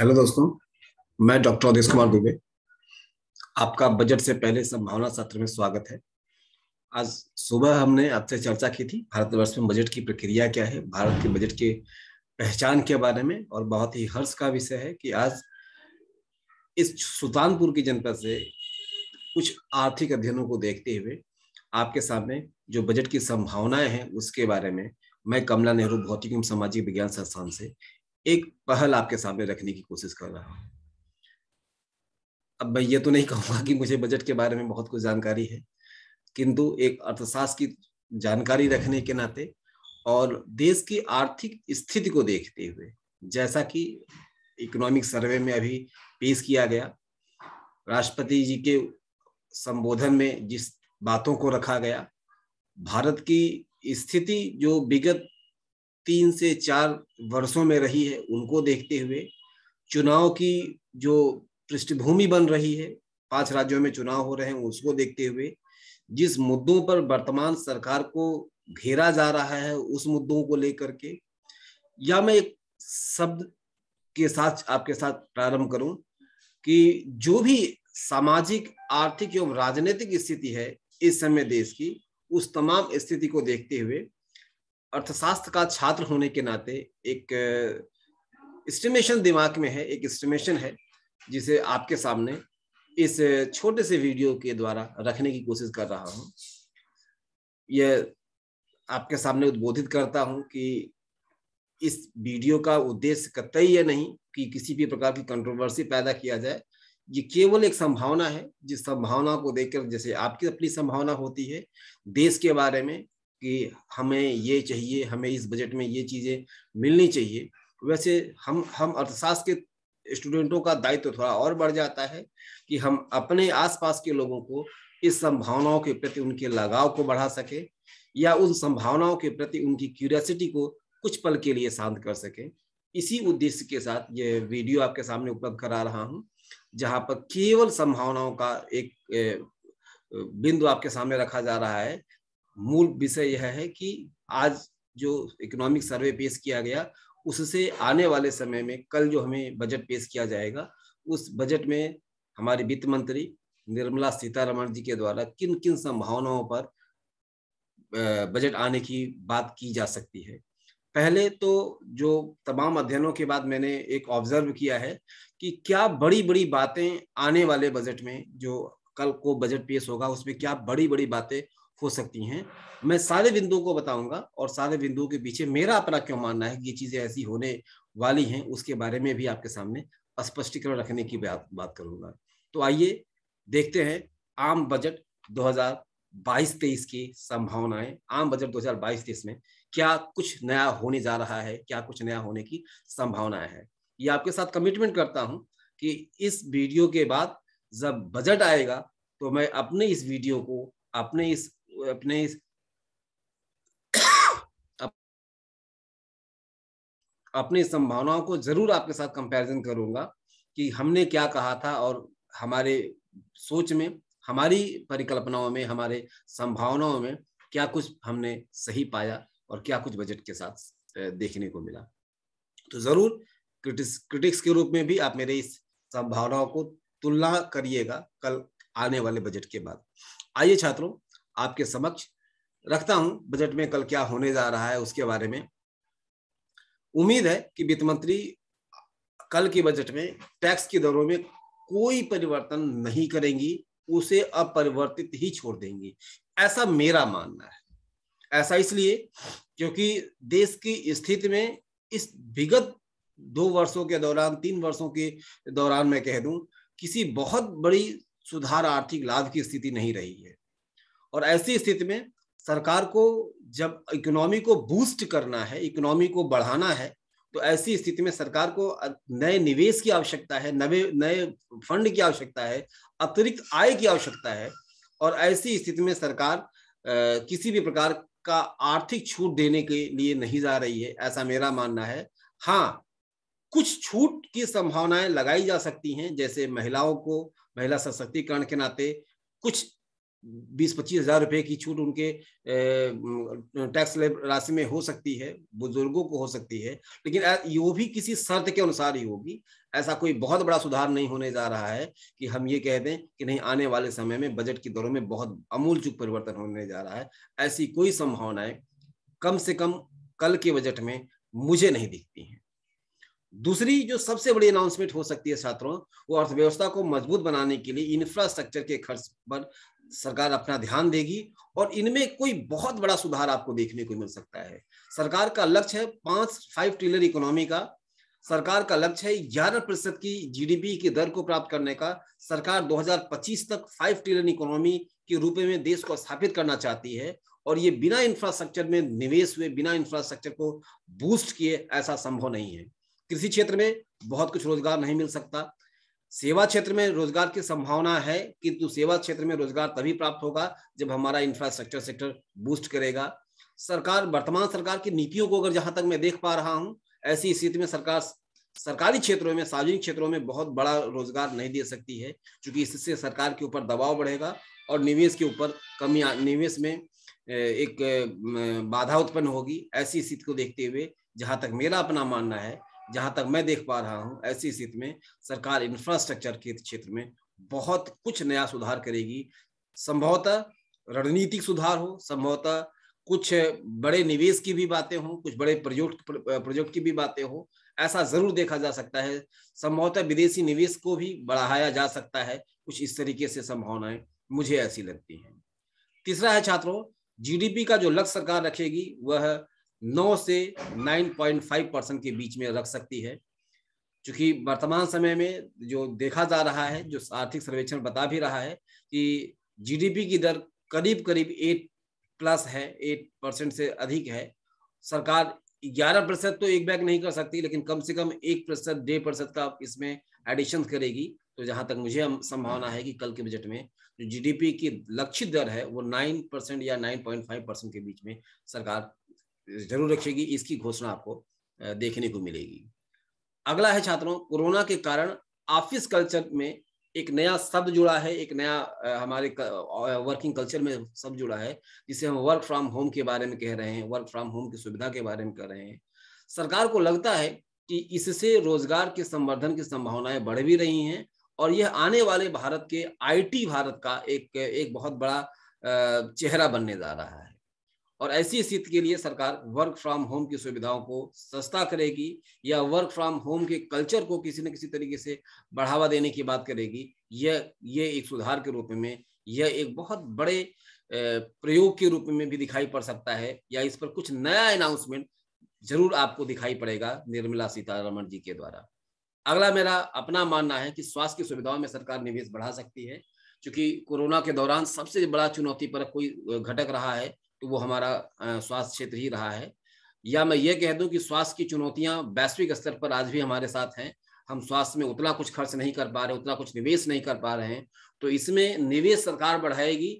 hello दोस्तों मैं doctor Awadhesh Kumar Dubey आपका बजट से पहले संभावना सत्र में स्वागत है आज सुबह हमने आपसे चर्चा की थी भारतवर्ष में बजट की प्रक्रिया क्या है भारत के बजट के पहचान के बारे में और बहुत ही हर्ष का विषय है कि आज इस सुल्तानपुर की जनपद से कुछ आर्थिक अध्ययनों को देखते हुए आपके सामने जो बजट की संभावनाएं हैं उसके बारे में मैं कमला नेहरू भौतिक एवं सामाजिक विज्ञान संस्थान से एक पहल आपके सामने रखने की कोशिश कर रहा हूँ अब मैं ये तो नहीं कहूँगा कि मुझे बजट के बारे में बहुत कुछ जानकारी है किंतु एक अर्थशास्त्र की जानकारी रखने के नाते और देश की आर्थिक स्थिति को देखते हुए जैसा कि इकोनॉमिक सर्वे में अभी पेश किया गया राष्ट्रपति जी के संबोधन में जिस बातों को रखा गया भारत की स्थिति जो विगत तीन से चार वर्षों में रही है उनको देखते हुए चुनाव की जो पृष्ठभूमि बन रही है पांच राज्यों में चुनाव हो रहे हैं उसको देखते हुए जिस मुद्दों पर वर्तमान सरकार को घेरा जा रहा है उस मुद्दों को लेकर के या मैं एक शब्द के साथ आपके साथ प्रारंभ करूं कि जो भी सामाजिक आर्थिक एवं राजनीतिक स्थिति है इस समय देश की उस तमाम स्थिति को देखते हुए अर्थशास्त्र का छात्र होने के नाते एक एस्टिमेशन दिमाग में है एक एस्टिमेशन है जिसे आपके सामने इस छोटे से वीडियो के द्वारा रखने की कोशिश कर रहा हूँ यह आपके सामने उद्बोधित करता हूं कि इस वीडियो का उद्देश्य कतई यह नहीं कि किसी भी प्रकार की कंट्रोवर्सी पैदा किया जाए ये केवल एक संभावना है जिस संभावना को देखकर जैसे आपकी अपनी संभावना होती है देश के बारे में कि हमें ये चाहिए हमें इस बजट में ये चीज़ें मिलनी चाहिए वैसे हम हम अर्थशास्त्र के स्टूडेंटों का दायित्व तो थोड़ा और बढ़ जाता है कि हम अपने आसपास के लोगों को इस संभावनाओं के प्रति उनके लगाव को बढ़ा सके या उन संभावनाओं के प्रति उनकी क्यूरियासिटी को कुछ पल के लिए शांत कर सके इसी उद्देश्य के साथ ये वीडियो आपके सामने उपलब्ध करा रहा हूँ जहाँ पर केवल संभावनाओं का एक बिंदु आपके सामने रखा जा रहा है मूल विषय यह है कि आज जो इकोनॉमिक सर्वे पेश किया गया उससे आने वाले समय में कल जो हमें बजट पेश किया जाएगा उस बजट में हमारे वित्त मंत्री निर्मला सीतारमण जी के द्वारा किन किन संभावनाओं पर बजट आने की बात की जा सकती है पहले तो जो तमाम अध्ययनों के बाद मैंने एक ऑब्जर्व किया है कि क्या बड़ी बड़ी बातें आने वाले बजट में जो कल को बजट पेश होगा उसमें क्या बड़ी बड़ी बातें हो सकती हैं मैं सारे बिंदुओं को बताऊंगा और सारे बिंदुओं के पीछे मेरा अपना क्यों मानना है कि ये चीजें ऐसी होने वाली हैं उसके बारे में भी आपके सामने स्पष्टीकरण रखने की बात बात करूंगा तो आइए देखते हैं आम बजट 2022-23 की संभावनाएं आम बजट 2022-23 में क्या कुछ नया होने जा रहा है क्या कुछ नया होने की संभावनाएं है ये आपके साथ कमिटमेंट करता हूं कि इस वीडियो के बाद जब बजट आएगा तो मैं अपने इस वीडियो को अपने इस अपने इस अपनी संभावनाओं को जरूर आपके साथ कंपैरिजन करूंगा कि हमने क्या कहा था और हमारे सोच में हमारी परिकल्पनाओं में हमारे संभावनाओं में क्या कुछ हमने सही पाया और क्या कुछ बजट के साथ देखने को मिला तो जरूर क्रिटिक्स क्रिटिक्स के रूप में भी आप मेरे इस संभावनाओं को तुलना करिएगा कल आने वाले बजट के बाद आइए छात्रों आपके समक्ष रखता हूं बजट में कल क्या होने जा रहा है उसके बारे में उम्मीद है कि वित्त मंत्री कल के बजट में टैक्स की दरों में कोई परिवर्तन नहीं करेंगी उसे अपरिवर्तित ही छोड़ देंगी ऐसा मेरा मानना है ऐसा इसलिए क्योंकि देश की स्थिति में इस विगत दो वर्षों के दौरान तीन वर्षों के दौरान मैं कह दूं किसी बहुत बड़ी सुधार आर्थिक लाभ की स्थिति नहीं रही है और ऐसी स्थिति में सरकार को जब इकोनॉमी को बूस्ट करना है इकोनॉमी को बढ़ाना है तो ऐसी स्थिति में सरकार को नए निवेश की आवश्यकता है नए नए फंड की आवश्यकता है अतिरिक्त आय की आवश्यकता है और ऐसी स्थिति में सरकार किसी भी प्रकार का आर्थिक छूट देने के लिए नहीं जा रही है ऐसा मेरा मानना है हाँ कुछ छूट की संभावनाएं लगाई जा सकती हैं जैसे महिलाओं को महिला सशक्तिकरण के नाते कुछ बीस पच्चीस हजार रुपए की छूट उनके टैक्स राशि में हो सकती है बुजुर्गों को हो सकती है लेकिन वो भी किसी शर्त के अनुसार ही होगी ऐसा कोई बहुत बड़ा सुधार नहीं होने जा रहा है कि हम ये कह दें कि नहीं आने वाले समय में बजट की दरों में बहुत अमूलचूक परिवर्तन होने जा रहा है ऐसी कोई संभावनाएं कम से कम कल के बजट में मुझे नहीं दिखती है दूसरी जो सबसे बड़ी अनाउंसमेंट हो सकती है छात्रों वो अर्थव्यवस्था को मजबूत बनाने के लिए इंफ्रास्ट्रक्चर के खर्च पर सरकार अपना ध्यान देगी और इनमें कोई बहुत बड़ा सुधार आपको देखने को मिल सकता है सरकार का लक्ष्य है पांच फाइव ट्रिलियन इकोनॉमी का सरकार का लक्ष्य है ग्यारह प्रतिशत की जीडीपी की दर को प्राप्त करने का सरकार 2025 तक फाइव ट्रिलियन इकोनॉमी के रूप में देश को स्थापित करना चाहती है और ये बिना इंफ्रास्ट्रक्चर में निवेश हुए बिना इंफ्रास्ट्रक्चर को बूस्ट किए ऐसा संभव नहीं है कृषि क्षेत्र में बहुत कुछ रोजगार नहीं मिल सकता सेवा क्षेत्र में रोजगार की संभावना है किंतु सेवा क्षेत्र में रोजगार तभी प्राप्त होगा जब हमारा इंफ्रास्ट्रक्चर सेक्टर बूस्ट करेगा सरकार वर्तमान सरकार की नीतियों को अगर जहां तक मैं देख पा रहा हूं ऐसी स्थिति में सरकार सरकारी क्षेत्रों में सार्वजनिक क्षेत्रों में बहुत बड़ा रोजगार नहीं दे सकती है क्योंकि इससे सरकार के ऊपर दबाव बढ़ेगा और निवेश के ऊपर कमी निवेश में एक बाधा उत्पन्न होगी ऐसी स्थिति को देखते हुए जहां तक मेरा अपना मानना है जहां तक मैं देख पा रहा हूं ऐसी स्थिति में सरकार इंफ्रास्ट्रक्चर के क्षेत्र में बहुत कुछ नया सुधार करेगी संभवतः रणनीतिक सुधार हो संभवतः कुछ बड़े निवेश की भी बातें हों कुछ बड़े प्रोजेक्ट प्रोजेक्ट की भी बातें हो ऐसा जरूर देखा जा सकता है संभवतः विदेशी निवेश को भी बढ़ाया जा सकता है कुछ इस तरीके से संभावनाएं मुझे ऐसी लगती हैं तीसरा है छात्रों जीडीपी का जो लक्ष्य सरकार रखेगी वह नौ से नाइन पॉइंट फाइव परसेंट के बीच में रख सकती है चूंकि वर्तमान समय में जो देखा जा रहा है जो आर्थिक सर्वेक्षण बता भी रहा है कि जीडीपी की दर करीब करीब एट प्लस है एट परसेंट से अधिक है सरकार ग्यारह प्रतिशत तो एक बैग नहीं कर सकती लेकिन कम से कम एक प्रतिशत डेढ़ प्रतिशत का इसमें एडिशन करेगी तो जहां तक मुझे संभावना है कि कल के बजट में जो जीडीपी की लक्षित दर है वो नाइन परसेंट या नाइन पॉइंट फाइव परसेंट के बीच में सरकार जरूर रखेगी इसकी घोषणा आपको देखने को मिलेगी अगला है छात्रों कोरोना के कारण ऑफिस कल्चर में एक नया शब्द जुड़ा है एक नया हमारे वर्किंग कल्चर में शब्द जुड़ा है जिसे हम वर्क फ्रॉम होम के बारे में कह रहे हैं वर्क फ्रॉम होम की सुविधा के बारे में कह रहे हैं सरकार को लगता है कि इससे रोजगार के संवर्धन की संभावनाएं बढ़ भी रही हैं और यह आने वाले भारत के आईटी भारत का एक एक बहुत बड़ा चेहरा बनने जा रहा है और ऐसी स्थिति के लिए सरकार वर्क फ्रॉम होम की सुविधाओं को सस्ता करेगी या वर्क फ्रॉम होम के कल्चर को किसी न किसी तरीके से बढ़ावा देने की बात करेगी यह ये एक सुधार के रूप में यह एक बहुत बड़े प्रयोग के रूप में भी दिखाई पड़ सकता है या इस पर कुछ नया अनाउंसमेंट जरूर आपको दिखाई पड़ेगा निर्मला सीतारमण जी के द्वारा अगला मेरा अपना मानना है कि स्वास्थ्य की सुविधाओं में सरकार निवेश बढ़ा सकती है क्योंकि कोरोना के दौरान सबसे बड़ा चुनौती पर कोई घटक रहा है तो वो हमारा स्वास्थ्य क्षेत्र ही रहा है या मैं ये कह दूं कि स्वास्थ्य की चुनौतियां वैश्विक स्तर पर आज भी हमारे साथ हैं हम स्वास्थ्य में उतना कुछ खर्च नहीं कर पा रहे उतना कुछ निवेश नहीं कर पा रहे हैं तो इसमें निवेश सरकार बढ़ाएगी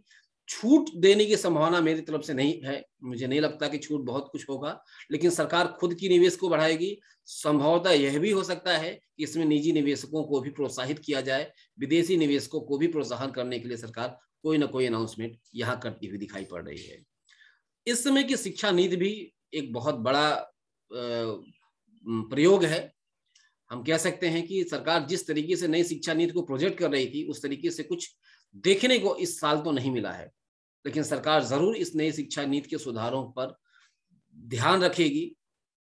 छूट देने की संभावना मेरी तरफ से नहीं है मुझे नहीं लगता कि छूट बहुत कुछ होगा लेकिन सरकार खुद की निवेश को बढ़ाएगी संभवतः यह भी हो सकता है कि इसमें निजी निवेशकों को भी प्रोत्साहित किया जाए विदेशी निवेशकों को भी प्रोत्साहन करने के लिए सरकार कोई ना कोई अनाउंसमेंट यहाँ करती हुई दिखाई पड़ रही है इस समय की शिक्षा नीति भी एक बहुत बड़ा प्रयोग है हम कह सकते हैं कि सरकार जिस तरीके से नई शिक्षा नीति को प्रोजेक्ट कर रही थी उस तरीके से कुछ देखने को इस साल तो नहीं मिला है लेकिन सरकार जरूर इस नई शिक्षा नीति के सुधारों पर ध्यान रखेगी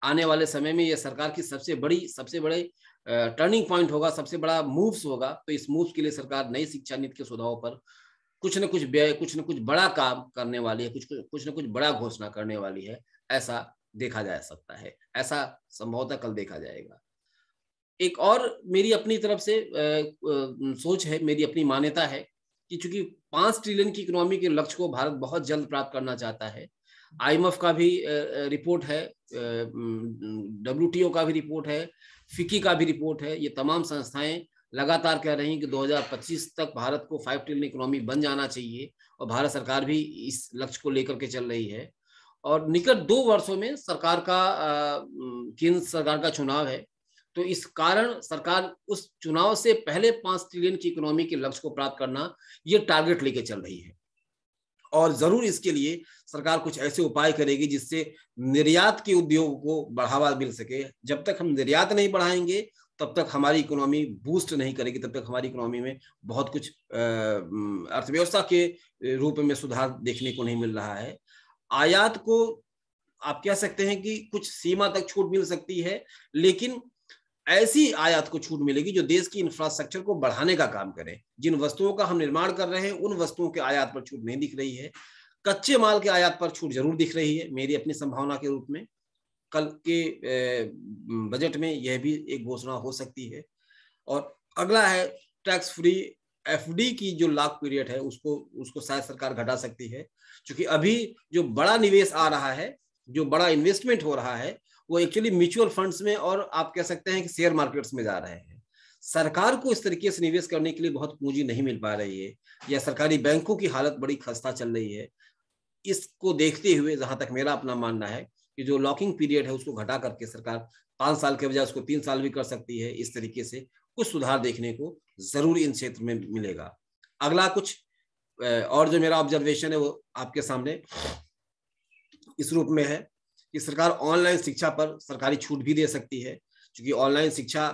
आने वाले समय में यह सरकार की सबसे बड़ी सबसे बड़े टर्निंग पॉइंट होगा सबसे बड़ा मूव्स होगा तो इस मूव्स के लिए सरकार नई शिक्षा नीति के सुधारों पर कुछ न कुछ व्यय कुछ न कुछ बड़ा काम करने वाली है कुछ कुछ न कुछ बड़ा घोषणा करने वाली है ऐसा देखा जा सकता है ऐसा संभवतः कल देखा जाएगा एक और मेरी अपनी तरफ से आ, आ, सोच है मेरी अपनी मान्यता है कि चूंकि पांच ट्रिलियन की इकोनॉमी के लक्ष्य को भारत बहुत जल्द प्राप्त करना चाहता है आईएमएफ का भी रिपोर्ट है डब्ल्यूटीओ का भी रिपोर्ट है फिक्की का भी रिपोर्ट है ये तमाम संस्थाएं लगातार कह रही हैं कि 2025 तक भारत को फाइव ट्रिलियन इकोनॉमी बन जाना चाहिए और भारत सरकार भी इस लक्ष्य को लेकर के चल रही है और निकट दो वर्षों में सरकार का केंद्र सरकार का चुनाव है तो इस कारण सरकार उस चुनाव से पहले पांच ट्रिलियन की इकोनॉमी के लक्ष्य को प्राप्त करना ये टारगेट लेके चल रही है और जरूर इसके लिए सरकार कुछ ऐसे उपाय करेगी जिससे निर्यात के उद्योग को बढ़ावा मिल सके जब तक हम निर्यात नहीं बढ़ाएंगे तब तक हमारी इकोनॉमी बूस्ट नहीं करेगी तब तक हमारी इकोनॉमी में बहुत कुछ अर्थव्यवस्था के रूप में सुधार देखने को नहीं मिल रहा है आयात को आप कह सकते हैं कि कुछ सीमा तक छूट मिल सकती है लेकिन ऐसी आयात को छूट मिलेगी जो देश की इंफ्रास्ट्रक्चर को बढ़ाने का काम करे जिन वस्तुओं का हम निर्माण कर रहे हैं उन वस्तुओं के आयात पर छूट नहीं दिख रही है कच्चे माल के आयात पर छूट जरूर दिख रही है मेरी अपनी संभावना के रूप में कल के बजट में यह भी एक घोषणा हो सकती है और अगला है टैक्स फ्री एफडी की जो लाख पीरियड है उसको उसको शायद सरकार घटा सकती है क्योंकि अभी जो बड़ा निवेश आ रहा है जो बड़ा इन्वेस्टमेंट हो रहा है वो एक्चुअली म्यूचुअल फंड्स में और आप कह सकते हैं कि शेयर मार्केट्स में जा रहे हैं सरकार को इस तरीके से निवेश करने के लिए बहुत पूंजी नहीं मिल पा रही है या सरकारी बैंकों की हालत बड़ी खस्ता चल रही है इसको देखते हुए जहां तक मेरा अपना मानना है कि जो लॉकिंग पीरियड है उसको घटा करके सरकार पांच साल के बजाय उसको तीन साल भी कर सकती है इस तरीके से कुछ सुधार देखने को जरूर इन क्षेत्र में मिलेगा अगला कुछ और जो मेरा ऑब्जर्वेशन है वो आपके सामने इस रूप में है कि सरकार ऑनलाइन शिक्षा पर सरकारी छूट भी दे सकती है क्योंकि ऑनलाइन शिक्षा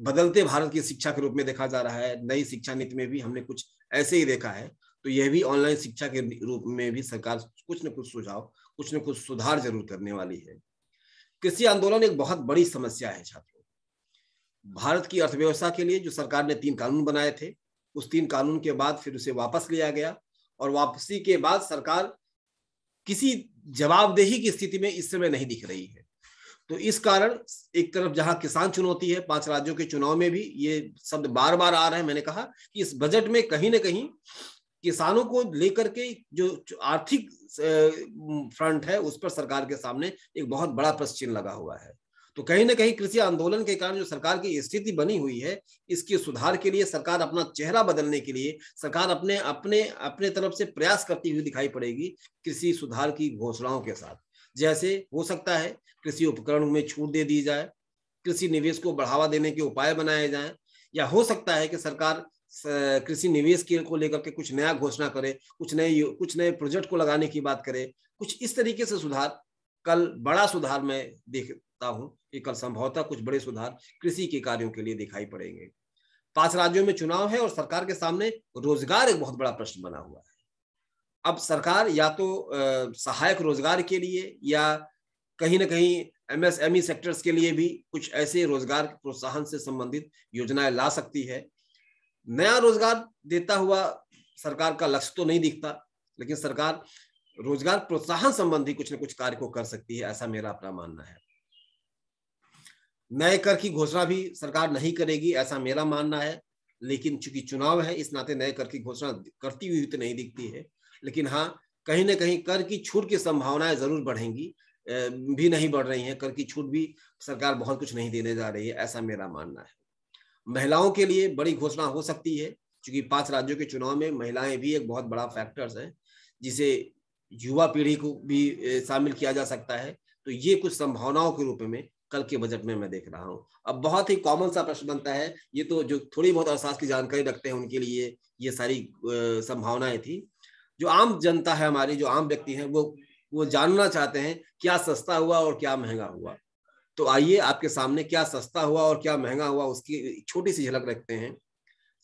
बदलते भारत की शिक्षा के रूप में देखा जा रहा है नई शिक्षा नीति में भी हमने कुछ ऐसे ही देखा है तो यह भी ऑनलाइन शिक्षा के रूप में भी सरकार कुछ न कुछ सुझाव कुछ न कुछ सुधार जरूर करने वाली है कृषि आंदोलन एक बहुत बड़ी समस्या है छात्रों भारत की अर्थव्यवस्था के लिए जो सरकार ने तीन कानून बनाए थे उस तीन कानून के बाद फिर उसे वापस लिया गया और वापसी के बाद सरकार किसी जवाबदेही की स्थिति में इस समय नहीं दिख रही है तो इस कारण एक तरफ जहां किसान चुनौती है पांच राज्यों के चुनाव में भी ये शब्द बार बार आ रहे हैं मैंने कहा कि इस बजट में कहीं ना कहीं किसानों को लेकर के जो आर्थिक फ्रंट है उस पर सरकार के सामने एक बहुत बड़ा प्रश्न लगा हुआ है तो कहीं ना कहीं कृषि आंदोलन के कारण जो सरकार की स्थिति बनी हुई है इसके सुधार के लिए सरकार अपना चेहरा बदलने के लिए सरकार अपने अपने अपने तरफ से प्रयास करती हुई दिखाई पड़ेगी कृषि सुधार की घोषणाओं के साथ जैसे हो सकता है कृषि उपकरण में छूट दे दी जाए कृषि निवेश को बढ़ावा देने के उपाय बनाए जाए या हो सकता है कि सरकार कृषि निवेश के को लेकर के कुछ नया घोषणा करे कुछ नए कुछ नए प्रोजेक्ट को लगाने की बात करे कुछ इस तरीके से सुधार कल बड़ा सुधार मैं देखता हूँ कि कल संभवतः कुछ बड़े सुधार कृषि के कार्यों के लिए दिखाई पड़ेंगे पांच राज्यों में चुनाव है और सरकार के सामने रोजगार एक बहुत बड़ा प्रश्न बना हुआ है अब सरकार या तो सहायक रोजगार के लिए या कहीं ना कहीं एमएसएमई सेक्टर्स e के लिए भी कुछ ऐसे रोजगार प्रोत्साहन से संबंधित योजनाएं ला सकती है नया रोजगार देता हुआ सरकार का लक्ष्य तो नहीं दिखता लेकिन सरकार रोजगार प्रोत्साहन संबंधी कुछ न कुछ कार्य को कर सकती है ऐसा मेरा अपना मानना है नए कर की घोषणा भी सरकार नहीं करेगी ऐसा मेरा मानना है लेकिन चूंकि चुनाव है इस नाते नए कर की घोषणा करती हुई तो नहीं दिखती है लेकिन हाँ कहीं ना कहीं कर की छूट की संभावनाएं जरूर बढ़ेंगी भी नहीं बढ़ रही है कर की छूट भी सरकार बहुत कुछ नहीं देने जा रही है ऐसा मेरा मानना है महिलाओं के लिए बड़ी घोषणा हो सकती है क्योंकि पांच राज्यों के चुनाव में महिलाएं भी एक बहुत बड़ा फैक्टर्स है जिसे युवा पीढ़ी को भी शामिल किया जा सकता है तो ये कुछ संभावनाओं के रूप में कल के बजट में मैं देख रहा हूँ अब बहुत ही कॉमन सा प्रश्न बनता है ये तो जो थोड़ी बहुत अर्थशास्त्र की जानकारी रखते हैं उनके लिए ये सारी संभावनाएं थी जो आम जनता है हमारी जो आम व्यक्ति है वो वो जानना चाहते हैं क्या सस्ता हुआ और क्या महंगा हुआ तो आइए आपके सामने क्या सस्ता हुआ और क्या महंगा हुआ उसकी छोटी सी झलक रखते हैं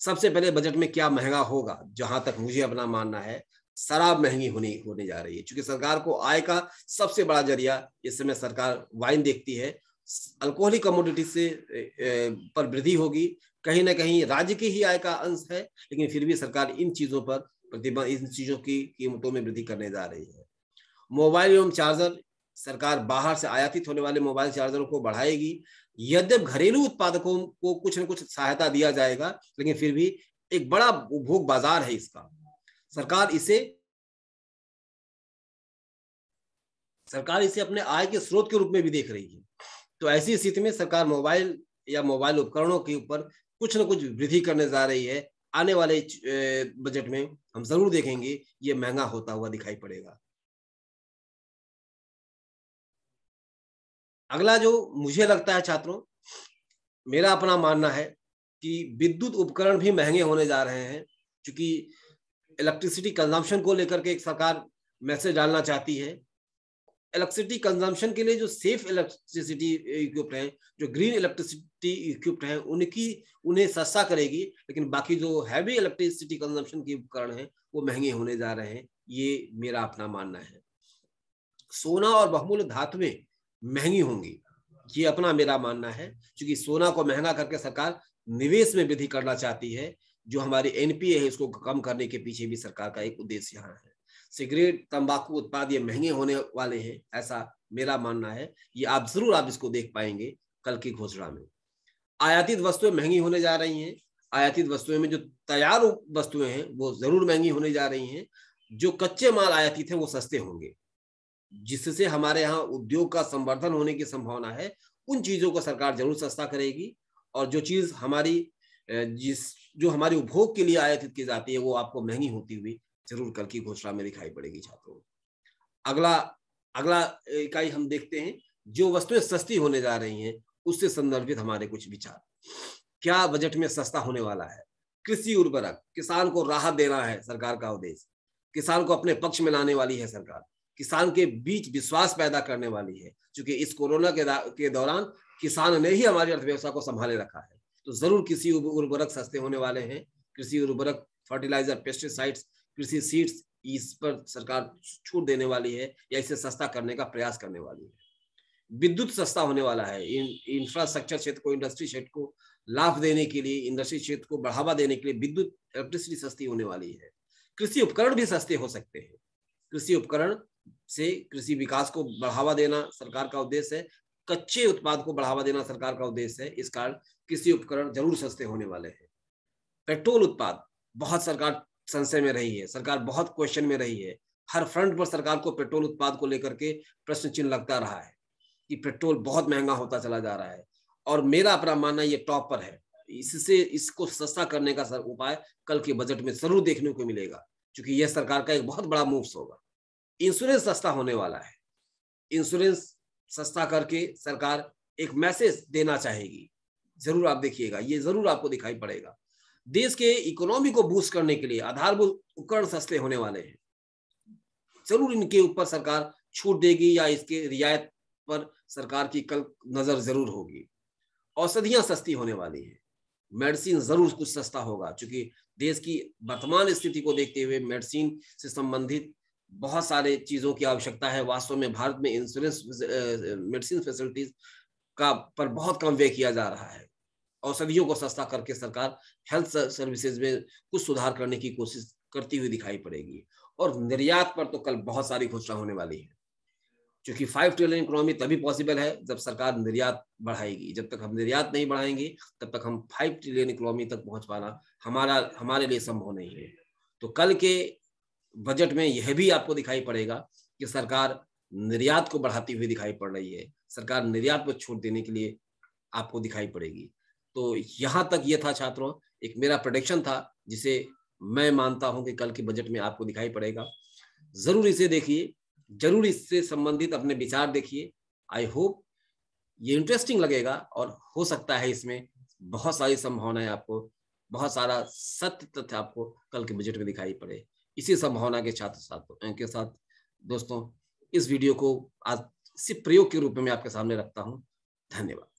सबसे पहले बजट में क्या महंगा होगा जहां तक मुझे अपना मानना है शराब महंगी होने होने जा रही है क्योंकि सरकार को आय का सबसे बड़ा जरिया इस समय सरकार वाइन देखती है अल्कोहलिक कमोडिटी से पर वृद्धि होगी कहीं ना कहीं राज्य की ही आय का अंश है लेकिन फिर भी सरकार इन चीजों पर प्रतिबंध इन चीजों की कीमतों में वृद्धि करने जा रही है मोबाइल एवं चार्जर सरकार बाहर से आयातित होने वाले मोबाइल चार्जरों को बढ़ाएगी यद्यप घरेलू उत्पादकों को कुछ न कुछ सहायता दिया जाएगा लेकिन फिर भी एक बड़ा उपभोग बाजार है इसका सरकार इसे सरकार इसे अपने आय के स्रोत के रूप में भी देख रही है तो ऐसी स्थिति में सरकार मोबाइल या मोबाइल उपकरणों के ऊपर कुछ न कुछ वृद्धि करने जा रही है आने वाले बजट में हम जरूर देखेंगे ये महंगा होता हुआ दिखाई पड़ेगा अगला जो मुझे लगता है छात्रों मेरा अपना मानना है कि विद्युत उपकरण भी महंगे होने जा रहे हैं क्योंकि इलेक्ट्रिसिटी कंजम्पशन को लेकर के एक सरकार मैसेज डालना चाहती है इलेक्ट्रिसिटी कंजम्पशन के लिए जो सेफ इलेक्ट्रिसिटी इक्विप्ड है जो ग्रीन इलेक्ट्रिसिटी इक्विप्ड है उनकी उन्हें सस्ता करेगी लेकिन बाकी जो हैवी इलेक्ट्रिसिटी कंजम्पशन के उपकरण है वो महंगे होने जा रहे हैं ये मेरा अपना मानना है सोना और बहुमूल्य धातुएं महंगी होंगी ये अपना मेरा मानना है क्योंकि सोना को महंगा करके सरकार निवेश में वृद्धि करना चाहती है जो हमारी एनपीए है इसको कम करने के पीछे भी सरकार का एक उद्देश्य यहाँ है सिगरेट तंबाकू उत्पाद ये महंगे होने वाले हैं ऐसा मेरा मानना है ये आप जरूर आप इसको देख पाएंगे कल की घोषणा में आयातित वस्तुएं महंगी होने जा रही हैं आयातित वस्तुएं में जो तैयार वस्तुएं हैं वो जरूर महंगी होने जा रही हैं जो कच्चे माल आयातित हैं वो सस्ते होंगे जिससे हमारे यहाँ उद्योग का संवर्धन होने की संभावना है उन चीजों को सरकार जरूर सस्ता करेगी और जो चीज हमारी जिस जो हमारे उपभोग के लिए आयातित की जाती है वो आपको महंगी होती हुई जरूर कल की घोषणा में दिखाई पड़ेगी छात्रों अगला अगला इकाई हम देखते हैं जो वस्तुएं सस्ती होने जा रही हैं उससे संदर्भित हमारे कुछ विचार क्या बजट में सस्ता होने वाला है कृषि उर्वरक किसान को राहत देना है सरकार का उद्देश्य किसान को अपने पक्ष में लाने वाली है सरकार किसान के बीच विश्वास पैदा करने वाली है क्योंकि इस कोरोना के, के दौरान किसान ने ही हमारी अर्थव्यवस्था को संभाले रखा है तो जरूर कृषि उर्वरक सस्ते होने वाले हैं कृषि उर्वरक फर्टिलाइजर पेस्टिसाइड्स कृषि सीड्स इस पर सरकार छूट देने वाली है या इसे सस्ता करने का प्रयास करने वाली है विद्युत सस्ता होने वाला है इंफ्रास्ट्रक्चर क्षेत्र को इंडस्ट्री क्षेत्र को लाभ देने के लिए इंडस्ट्री क्षेत्र को बढ़ावा देने के लिए विद्युत इलेक्ट्रिसिटी सस्ती होने वाली है कृषि उपकरण भी सस्ते हो सकते हैं कृषि उपकरण से कृषि विकास को बढ़ावा देना सरकार का उद्देश्य है कच्चे उत्पाद को बढ़ावा देना सरकार का उद्देश्य है इस कारण कृषि उपकरण जरूर सस्ते होने वाले हैं पेट्रोल उत्पाद बहुत सरकार संशय में रही है सरकार बहुत क्वेश्चन में रही है हर फ्रंट पर सरकार को पेट्रोल उत्पाद को लेकर के प्रश्न चिन्ह लगता रहा है कि पेट्रोल बहुत महंगा होता चला जा रहा है और मेरा अपना मानना ये टॉप पर है इससे इसको सस्ता करने का सर उपाय कल के बजट में जरूर देखने को मिलेगा क्योंकि यह सरकार का एक बहुत बड़ा मूव्स होगा इंश्योरेंस सस्ता होने वाला है इंश्योरेंस सस्ता करके सरकार एक मैसेज देना चाहेगी जरूर आप देखिएगा ये जरूर आपको दिखाई पड़ेगा देश के इकोनॉमी को बूस्ट करने के लिए आधारभूत उपकरण सस्ते होने वाले हैं जरूर इनके ऊपर सरकार छूट देगी या इसके रियायत पर सरकार की कल नजर जरूर होगी औषधियां सस्ती होने वाली है मेडिसिन जरूर कुछ सस्ता होगा क्योंकि देश की वर्तमान स्थिति को देखते हुए मेडिसिन से संबंधित बहुत सारे चीज़ों की आवश्यकता है वास्तव में भारत में इंश्योरेंस मेडिसिन फैसिलिटीज का पर बहुत कम व्यय किया जा रहा है औषधियों को सस्ता करके सरकार हेल्थ सर्विसेज में कुछ सुधार करने की कोशिश करती हुई दिखाई पड़ेगी और निर्यात पर तो कल बहुत सारी घोषणा होने वाली है क्योंकि फाइव ट्रिलियन इकोनॉमी तभी पॉसिबल है जब सरकार निर्यात बढ़ाएगी जब तक हम निर्यात नहीं बढ़ाएंगे तब तक हम फाइव ट्रिलियन इकोनॉमी तक पहुंच पाना हमारा हमारे लिए संभव नहीं है तो कल के बजट में यह भी आपको दिखाई पड़ेगा कि सरकार निर्यात को बढ़ाती हुई दिखाई पड़ रही है सरकार निर्यात पर छूट देने के लिए आपको दिखाई पड़ेगी तो यहां तक यह था छात्रों एक मेरा प्रोडिक्शन था जिसे मैं मानता हूं कि कल के बजट में आपको दिखाई पड़ेगा जरूर इसे देखिए जरूर इससे संबंधित अपने विचार देखिए आई होप ये इंटरेस्टिंग लगेगा और हो सकता है इसमें बहुत सारी संभावनाएं आपको बहुत सारा सत्य तथ्य आपको कल के बजट में दिखाई पड़े इसी संभावना के छात्र छात्रों के साथ दोस्तों इस वीडियो को आज सिर्फ प्रयोग के रूप में आपके सामने रखता हूँ धन्यवाद